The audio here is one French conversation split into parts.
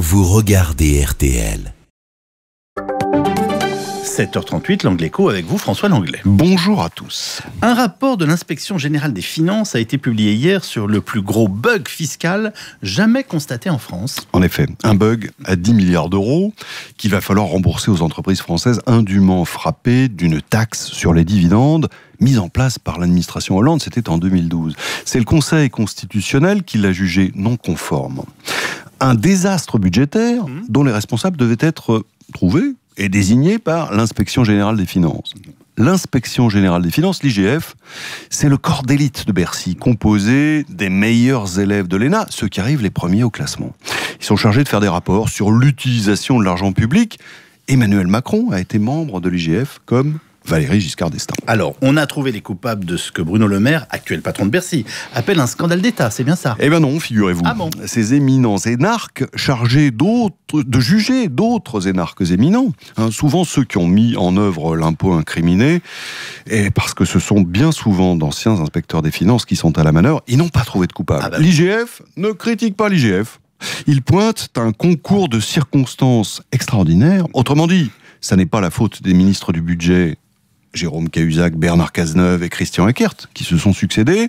vous regardez RTL. 7h38, l'Anglais avec vous, François Langlais. Bonjour à tous. Un rapport de l'inspection générale des finances a été publié hier sur le plus gros bug fiscal jamais constaté en France. En effet, un bug à 10 milliards d'euros qu'il va falloir rembourser aux entreprises françaises indûment frappées d'une taxe sur les dividendes mise en place par l'administration Hollande, c'était en 2012. C'est le Conseil constitutionnel qui l'a jugé non conforme un désastre budgétaire mmh. dont les responsables devaient être trouvés et désignés par l'inspection générale des finances. L'inspection générale des finances, l'IGF, c'est le corps d'élite de Bercy, composé des meilleurs élèves de l'ENA, ceux qui arrivent les premiers au classement. Ils sont chargés de faire des rapports sur l'utilisation de l'argent public. Emmanuel Macron a été membre de l'IGF comme Valérie Giscard d'Estaing. Alors, on a trouvé les coupables de ce que Bruno Le Maire, actuel patron de Bercy, appelle un scandale d'État, c'est bien ça Eh bien non, figurez-vous. Ah Ces éminents énarques chargés de juger d'autres énarques éminents, hein, souvent ceux qui ont mis en œuvre l'impôt incriminé, et parce que ce sont bien souvent d'anciens inspecteurs des finances qui sont à la manœuvre, ils n'ont pas trouvé de coupable. Ah bah L'IGF ne critique pas l'IGF. Il pointe un concours de circonstances extraordinaires. Autrement dit, ça n'est pas la faute des ministres du budget Jérôme Cahuzac, Bernard Cazeneuve et Christian Eckert, qui se sont succédés.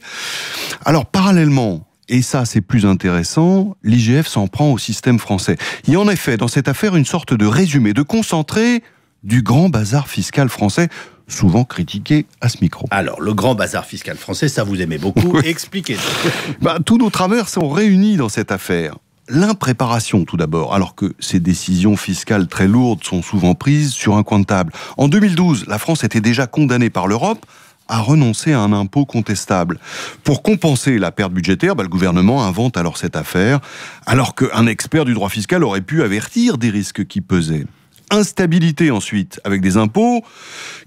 Alors, parallèlement, et ça c'est plus intéressant, l'IGF s'en prend au système français. Il y a en effet dans cette affaire une sorte de résumé, de concentré du grand bazar fiscal français, souvent critiqué à ce micro. Alors, le grand bazar fiscal français, ça vous aimez beaucoup. Expliquez. bah, tous nos travers sont réunis dans cette affaire l'impréparation tout d'abord, alors que ces décisions fiscales très lourdes sont souvent prises sur un coin de table. En 2012, la France était déjà condamnée par l'Europe à renoncer à un impôt contestable. Pour compenser la perte budgétaire, bah, le gouvernement invente alors cette affaire, alors qu'un expert du droit fiscal aurait pu avertir des risques qui pesaient instabilité ensuite, avec des impôts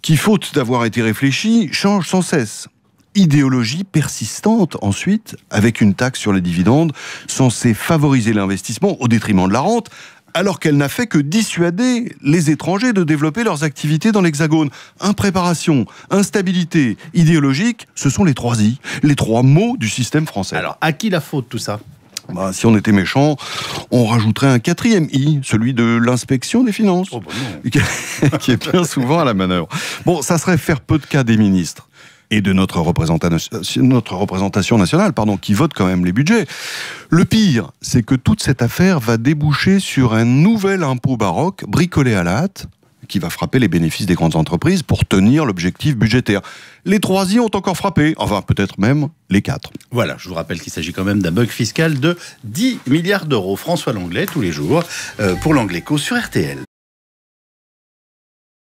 qui, faute d'avoir été réfléchis, changent sans cesse idéologie persistante ensuite, avec une taxe sur les dividendes censée favoriser l'investissement au détriment de la rente, alors qu'elle n'a fait que dissuader les étrangers de développer leurs activités dans l'Hexagone. Impréparation, instabilité idéologique, ce sont les trois i, les trois mots du système français. Alors, à qui la faute tout ça bah, si on était méchant, on rajouterait un quatrième I, celui de l'inspection des finances, oh, bah qui est bien souvent à la manœuvre. Bon, ça serait faire peu de cas des ministres et de euh, notre représentation, nationale, pardon, qui vote quand même les budgets. Le pire, c'est que toute cette affaire va déboucher sur un nouvel impôt baroque bricolé à la hâte, qui va frapper les bénéfices des grandes entreprises pour tenir l'objectif budgétaire. Les trois y ont encore frappé, enfin peut-être même les quatre. Voilà, je vous rappelle qu'il s'agit quand même d'un bug fiscal de 10 milliards d'euros. François Langlais, tous les jours, euh, pour l'Angléco sur RTL.